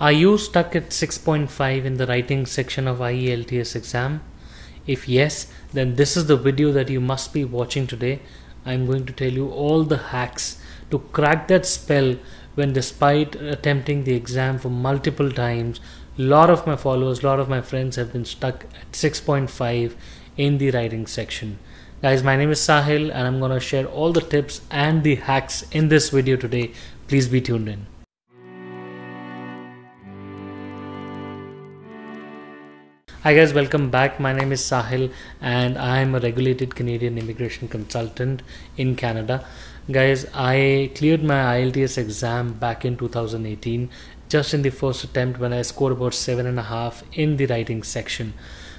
Are you stuck at 6.5 in the writing section of IELTS exam? If yes, then this is the video that you must be watching today. I'm going to tell you all the hacks to crack that spell when despite attempting the exam for multiple times, lot of my followers, lot of my friends have been stuck at 6.5 in the writing section. Guys, my name is Sahil and I'm going to share all the tips and the hacks in this video today. Please be tuned in. Hi guys, welcome back. My name is Sahil and I am a regulated Canadian immigration consultant in Canada. Guys, I cleared my IELTS exam back in 2018 just in the first attempt when I scored about 7.5 in the writing section.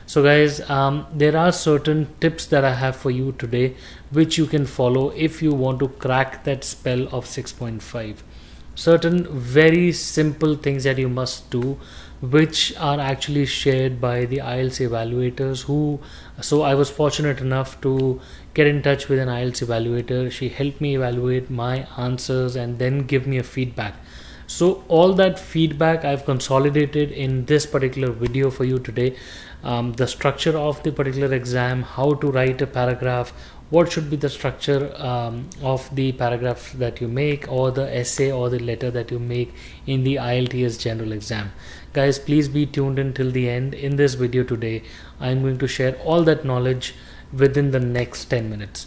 So guys, um, there are certain tips that I have for you today which you can follow if you want to crack that spell of 6.5. Certain very simple things that you must do which are actually shared by the IELTS evaluators who so I was fortunate enough to get in touch with an IELTS evaluator she helped me evaluate my answers and then give me a feedback so all that feedback I've consolidated in this particular video for you today um, the structure of the particular exam how to write a paragraph what should be the structure um, of the paragraph that you make or the essay or the letter that you make in the IELTS general exam. Guys, please be tuned in till the end. In this video today, I'm going to share all that knowledge within the next 10 minutes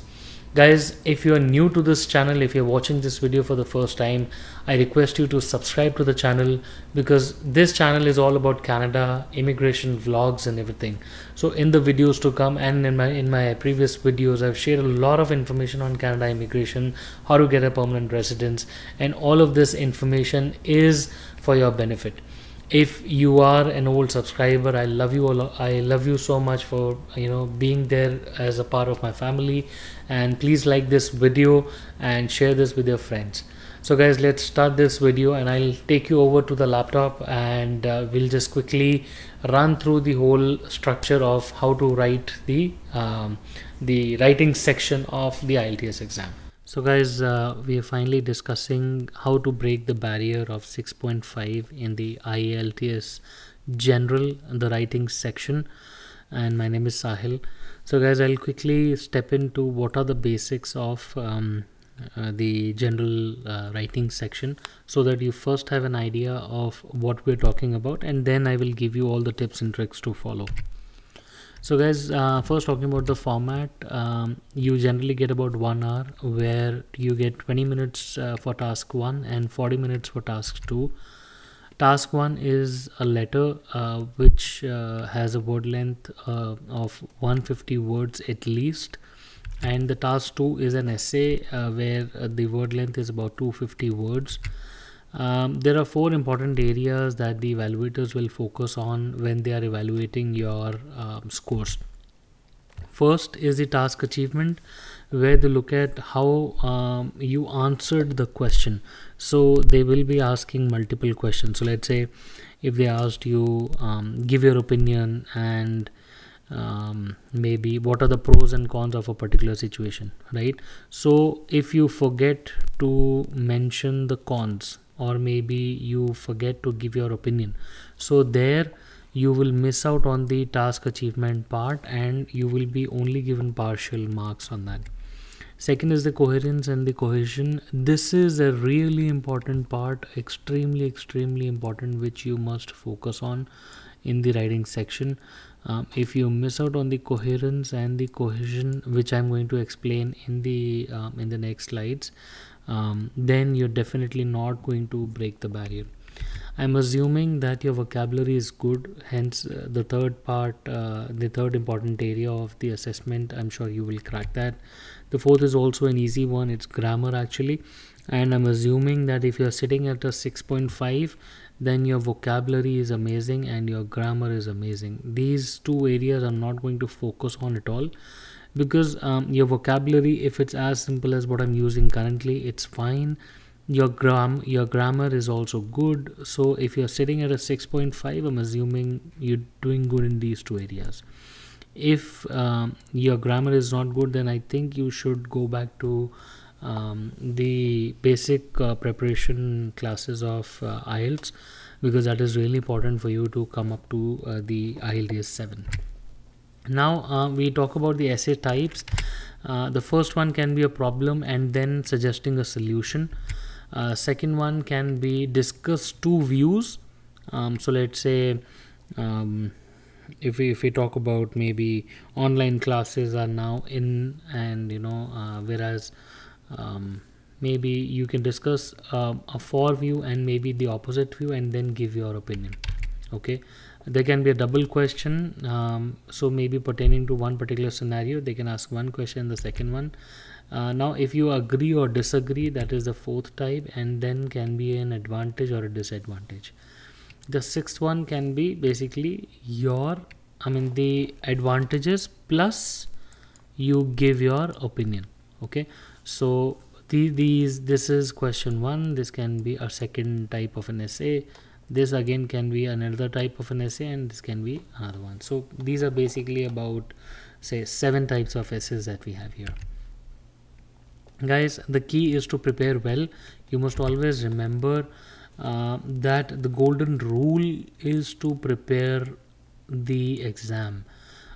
guys if you are new to this channel if you're watching this video for the first time i request you to subscribe to the channel because this channel is all about canada immigration vlogs and everything so in the videos to come and in my in my previous videos i've shared a lot of information on canada immigration how to get a permanent residence and all of this information is for your benefit if you are an old subscriber i love you all i love you so much for you know being there as a part of my family and please like this video and share this with your friends so guys let's start this video and i'll take you over to the laptop and uh, we'll just quickly run through the whole structure of how to write the um, the writing section of the ilts exam so guys, uh, we are finally discussing how to break the barrier of 6.5 in the IELTS general, the writing section. And my name is Sahil. So guys, I'll quickly step into what are the basics of um, uh, the general uh, writing section so that you first have an idea of what we're talking about and then I will give you all the tips and tricks to follow so guys uh, first talking about the format um, you generally get about one hour where you get 20 minutes uh, for task one and 40 minutes for task two task one is a letter uh, which uh, has a word length uh, of 150 words at least and the task two is an essay uh, where the word length is about 250 words um, there are four important areas that the evaluators will focus on when they are evaluating your um, scores. First is the task achievement, where they look at how um, you answered the question. So they will be asking multiple questions. So let's say if they asked you, um, give your opinion and um, maybe what are the pros and cons of a particular situation right so if you forget to mention the cons or maybe you forget to give your opinion so there you will miss out on the task achievement part and you will be only given partial marks on that second is the coherence and the cohesion this is a really important part extremely extremely important which you must focus on in the writing section um, if you miss out on the coherence and the cohesion which i'm going to explain in the um, in the next slides um, then you're definitely not going to break the barrier. I'm assuming that your vocabulary is good, hence uh, the third part, uh, the third important area of the assessment. I'm sure you will crack that. The fourth is also an easy one, it's grammar actually. And I'm assuming that if you're sitting at a 6.5, then your vocabulary is amazing and your grammar is amazing. These two areas I'm not going to focus on at all because um, your vocabulary if it's as simple as what i'm using currently it's fine your gram your grammar is also good so if you're sitting at a 6.5 i'm assuming you're doing good in these two areas if um, your grammar is not good then i think you should go back to um, the basic uh, preparation classes of uh, IELTS because that is really important for you to come up to uh, the IELTS 7 now uh, we talk about the essay types uh, the first one can be a problem and then suggesting a solution uh, second one can be discuss two views um, so let's say um, if we if we talk about maybe online classes are now in and you know uh, whereas um, maybe you can discuss uh, a for view and maybe the opposite view and then give your opinion okay there can be a double question um, so maybe pertaining to one particular scenario they can ask one question the second one uh, now if you agree or disagree that is the fourth type and then can be an advantage or a disadvantage the sixth one can be basically your i mean the advantages plus you give your opinion okay so the, these this is question one this can be a second type of an essay this again can be another type of an essay and this can be another one so these are basically about say seven types of essays that we have here guys the key is to prepare well you must always remember uh, that the golden rule is to prepare the exam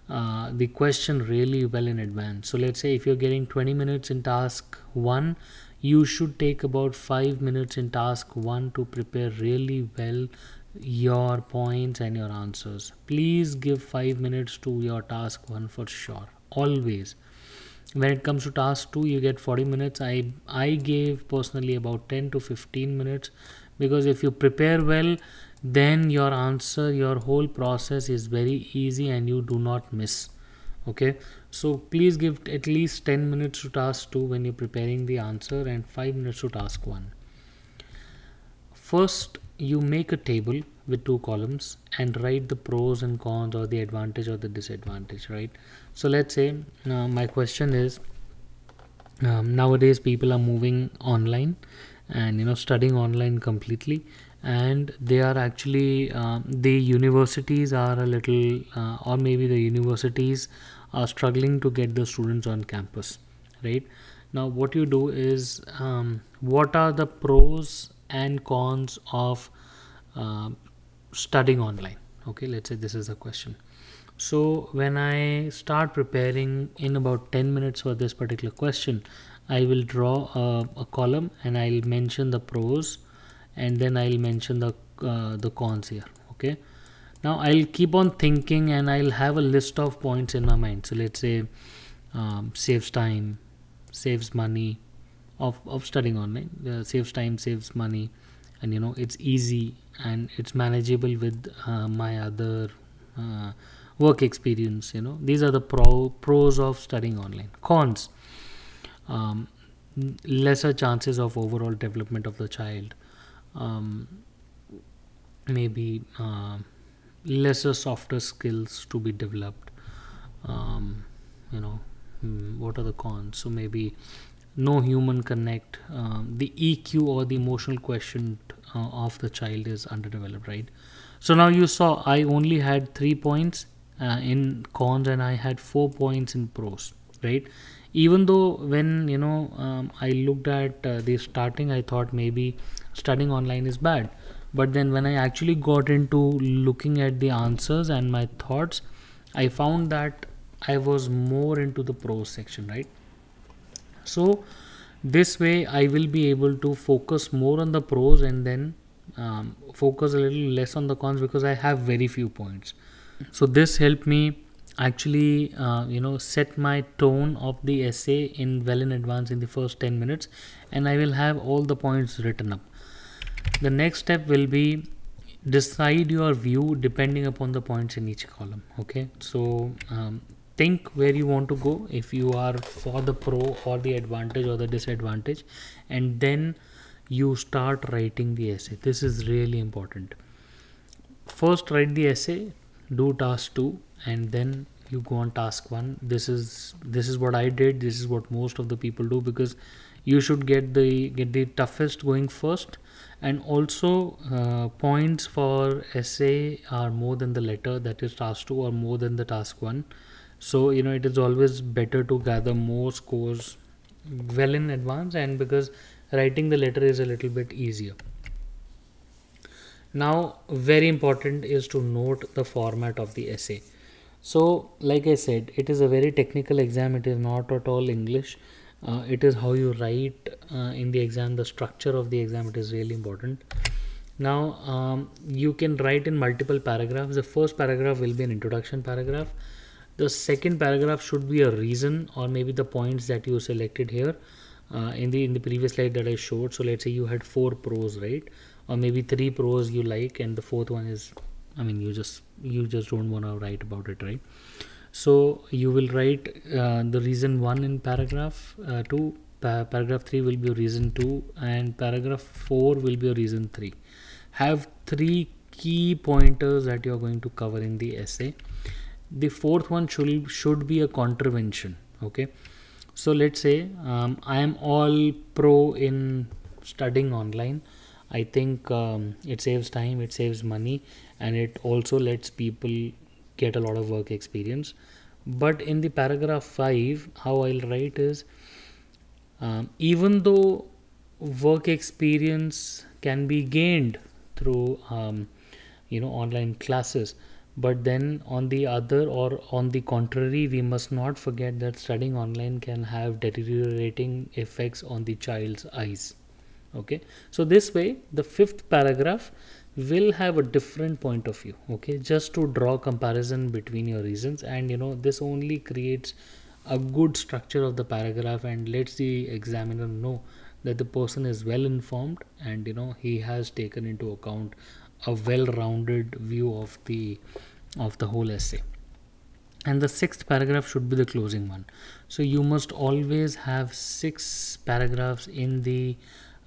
uh, the question really well in advance so let's say if you're getting 20 minutes in task 1 you should take about 5 minutes in task 1 to prepare really well your points and your answers please give 5 minutes to your task 1 for sure always when it comes to task 2 you get 40 minutes i i gave personally about 10 to 15 minutes because if you prepare well then your answer your whole process is very easy and you do not miss okay so please give at least 10 minutes to task 2 when you're preparing the answer and 5 minutes to task 1. First, you make a table with two columns and write the pros and cons or the advantage or the disadvantage, right? So let's say uh, my question is um, nowadays people are moving online and you know studying online completely and they are actually um, the universities are a little uh, or maybe the universities are struggling to get the students on campus right now what you do is um, what are the pros and cons of uh, studying online okay let's say this is the question so when i start preparing in about 10 minutes for this particular question i will draw a, a column and i'll mention the pros and then I'll mention the uh, the cons here okay now I'll keep on thinking and I'll have a list of points in my mind so let's say um, saves time saves money of, of studying online uh, saves time saves money and you know it's easy and it's manageable with uh, my other uh, work experience you know these are the pro pros of studying online cons um, lesser chances of overall development of the child um, maybe uh, lesser softer skills to be developed um, you know mm, what are the cons so maybe no human connect um, the eq or the emotional quotient uh, of the child is underdeveloped right so now you saw i only had three points uh, in cons and i had four points in pros right even though when you know um, i looked at uh, the starting i thought maybe studying online is bad but then when i actually got into looking at the answers and my thoughts i found that i was more into the pros section right so this way i will be able to focus more on the pros and then um, focus a little less on the cons because i have very few points so this helped me actually uh, you know set my tone of the essay in well in advance in the first 10 minutes and i will have all the points written up the next step will be decide your view depending upon the points in each column. Okay, so um, think where you want to go if you are for the pro or the advantage or the disadvantage and then you start writing the essay. This is really important. First write the essay, do task two and then you go on task one. This is this is what I did. This is what most of the people do because you should get the get the toughest going first and also uh, points for essay are more than the letter that is task 2 or more than the task 1 so you know it is always better to gather more scores well in advance and because writing the letter is a little bit easier now very important is to note the format of the essay so like i said it is a very technical exam it is not at all english uh, it is how you write uh, in the exam the structure of the exam it is really important now um, you can write in multiple paragraphs the first paragraph will be an introduction paragraph the second paragraph should be a reason or maybe the points that you selected here uh, in the in the previous slide that I showed so let's say you had four pros right or maybe three pros you like and the fourth one is I mean you just you just don't want to write about it right so you will write uh, the reason 1 in paragraph uh, 2 pa paragraph 3 will be a reason 2 and paragraph 4 will be a reason 3 have three key pointers that you are going to cover in the essay the fourth one should should be a contravention okay so let's say um, i am all pro in studying online i think um, it saves time it saves money and it also lets people get a lot of work experience but in the paragraph 5 how i'll write is um, even though work experience can be gained through um, you know online classes but then on the other or on the contrary we must not forget that studying online can have deteriorating effects on the child's eyes okay so this way the fifth paragraph will have a different point of view okay just to draw comparison between your reasons and you know this only creates a good structure of the paragraph and lets the examiner know that the person is well informed and you know he has taken into account a well-rounded view of the of the whole essay and the sixth paragraph should be the closing one so you must always have six paragraphs in the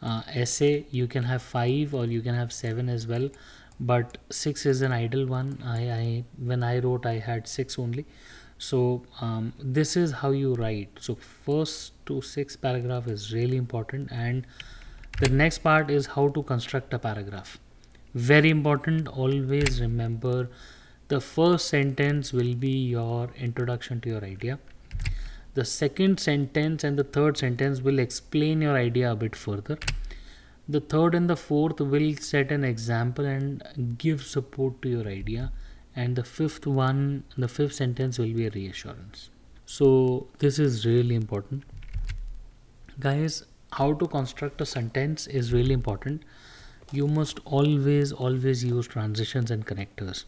uh, essay you can have five or you can have seven as well but six is an idle one I, I when I wrote I had six only so um, this is how you write so first to six paragraph is really important and the next part is how to construct a paragraph very important always remember the first sentence will be your introduction to your idea the second sentence and the third sentence will explain your idea a bit further the third and the fourth will set an example and give support to your idea and the fifth one the fifth sentence will be a reassurance so this is really important guys how to construct a sentence is really important you must always always use transitions and connectors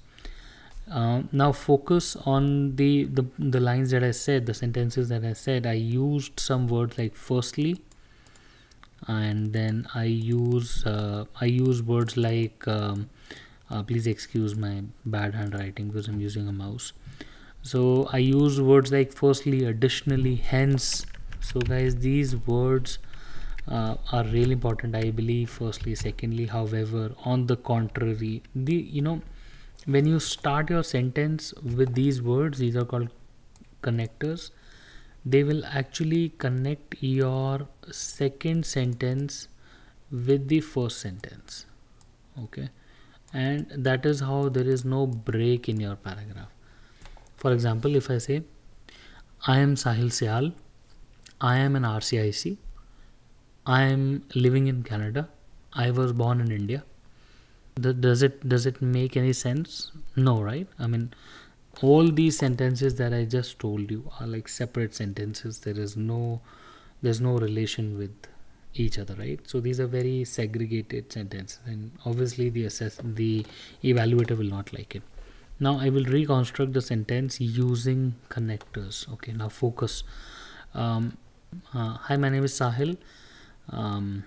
uh, now focus on the, the the lines that I said, the sentences that I said. I used some words like firstly, and then I use uh, I use words like um, uh, please excuse my bad handwriting because I'm using a mouse. So I use words like firstly, additionally, hence. So guys, these words uh, are really important. I believe. Firstly, secondly, however, on the contrary, the you know when you start your sentence with these words these are called connectors they will actually connect your second sentence with the first sentence okay and that is how there is no break in your paragraph for example if i say i am sahil sial i am an rcic i am living in canada i was born in india does it does it make any sense? No, right? I mean, all these sentences that I just told you are like separate sentences. There is no there's no relation with each other, right? So these are very segregated sentences, and obviously the assess the evaluator will not like it. Now I will reconstruct the sentence using connectors. Okay, now focus. Um, uh, hi, my name is Sahil. Um,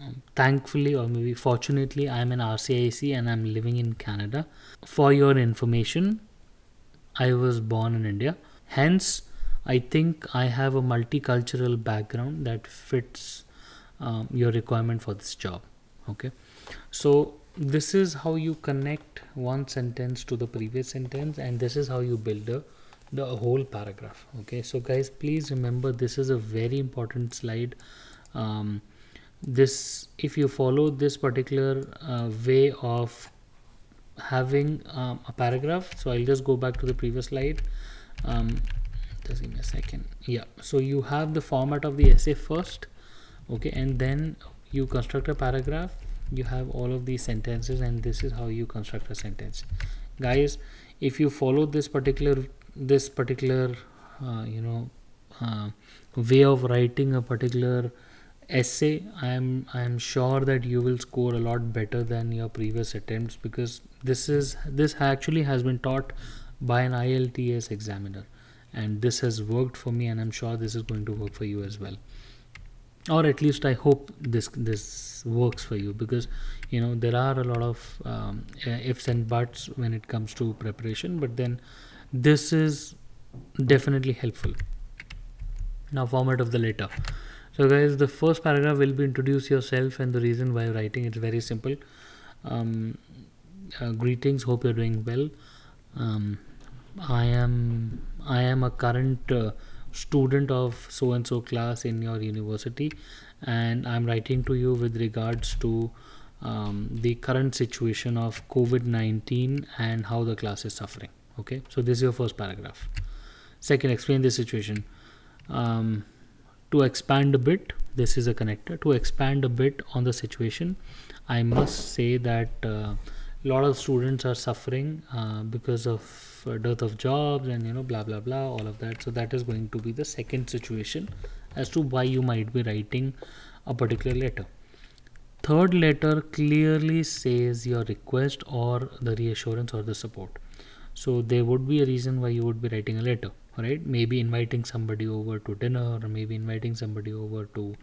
um, thankfully or maybe fortunately i'm an rcic and i'm living in canada for your information i was born in india hence i think i have a multicultural background that fits um, your requirement for this job okay so this is how you connect one sentence to the previous sentence and this is how you build a the whole paragraph okay so guys please remember this is a very important slide um, this if you follow this particular uh, way of having um, a paragraph so I'll just go back to the previous slide um, just give me a second yeah so you have the format of the essay first okay and then you construct a paragraph you have all of these sentences and this is how you construct a sentence guys if you follow this particular this particular uh, you know uh, way of writing a particular essay i'm i'm sure that you will score a lot better than your previous attempts because this is this actually has been taught by an ILTS examiner and this has worked for me and i'm sure this is going to work for you as well or at least i hope this this works for you because you know there are a lot of um, uh, ifs and buts when it comes to preparation but then this is definitely helpful now format of the letter so guys, the first paragraph will be introduce yourself and the reason why you're writing. It's very simple. Um, uh, greetings, hope you're doing well. Um, I am I am a current uh, student of so and so class in your university, and I'm writing to you with regards to um, the current situation of COVID nineteen and how the class is suffering. Okay, so this is your first paragraph. Second, explain the situation. Um, to expand a bit this is a connector to expand a bit on the situation i must say that a uh, lot of students are suffering uh, because of uh, dearth of jobs and you know blah blah blah all of that so that is going to be the second situation as to why you might be writing a particular letter third letter clearly says your request or the reassurance or the support so there would be a reason why you would be writing a letter right maybe inviting somebody over to dinner or maybe inviting somebody over to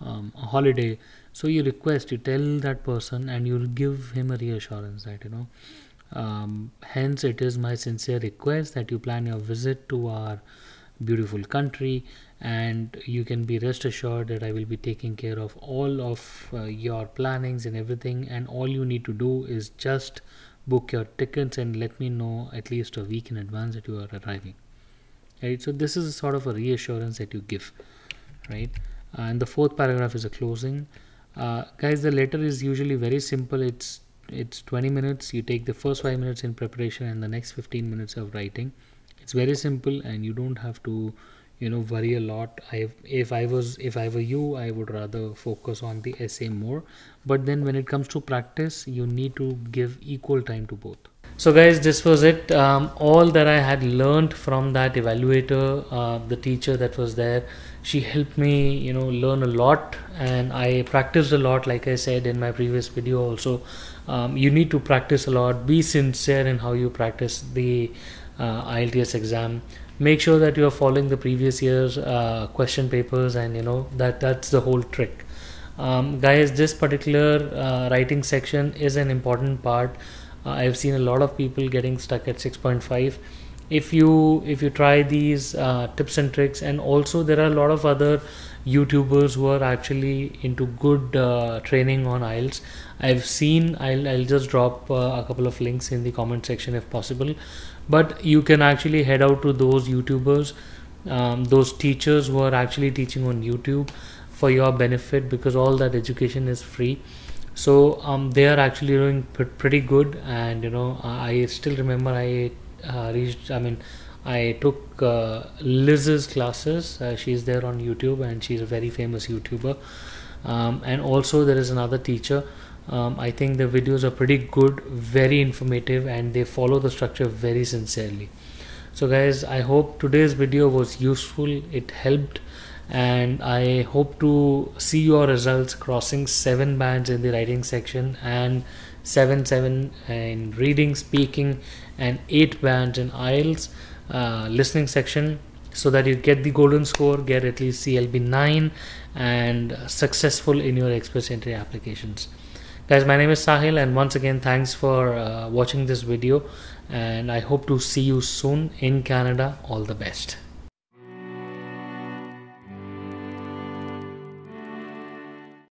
um, a holiday so you request you tell that person and you'll give him a reassurance that you know um, hence it is my sincere request that you plan your visit to our beautiful country and you can be rest assured that i will be taking care of all of uh, your plannings and everything and all you need to do is just book your tickets and let me know at least a week in advance that you are arriving right so this is sort of a reassurance that you give right uh, and the fourth paragraph is a closing uh, guys the letter is usually very simple it's it's 20 minutes you take the first 5 minutes in preparation and the next 15 minutes of writing it's very simple and you don't have to you know worry a lot i if i was if i were you i would rather focus on the essay more but then when it comes to practice you need to give equal time to both so guys this was it um, all that i had learned from that evaluator uh, the teacher that was there she helped me you know learn a lot and i practiced a lot like i said in my previous video also um, you need to practice a lot be sincere in how you practice the uh, ilts exam make sure that you are following the previous year's uh, question papers and you know that that's the whole trick um, guys this particular uh, writing section is an important part I've seen a lot of people getting stuck at 6.5 if you if you try these uh, tips and tricks and also there are a lot of other youtubers who are actually into good uh, training on IELTS I've seen I'll, I'll just drop uh, a couple of links in the comment section if possible but you can actually head out to those youtubers um, those teachers who are actually teaching on YouTube for your benefit because all that education is free so um, they are actually doing pretty good and you know i still remember i uh, reached i mean i took uh, liz's classes uh, she's there on youtube and she's a very famous youtuber um, and also there is another teacher um, i think the videos are pretty good very informative and they follow the structure very sincerely so guys i hope today's video was useful it helped and I hope to see your results crossing 7 bands in the writing section and 7 7 in reading, speaking, and 8 bands in IELTS uh, listening section so that you get the golden score, get at least CLB 9, and successful in your express entry applications. Guys, my name is Sahil, and once again, thanks for uh, watching this video. And I hope to see you soon in Canada. All the best.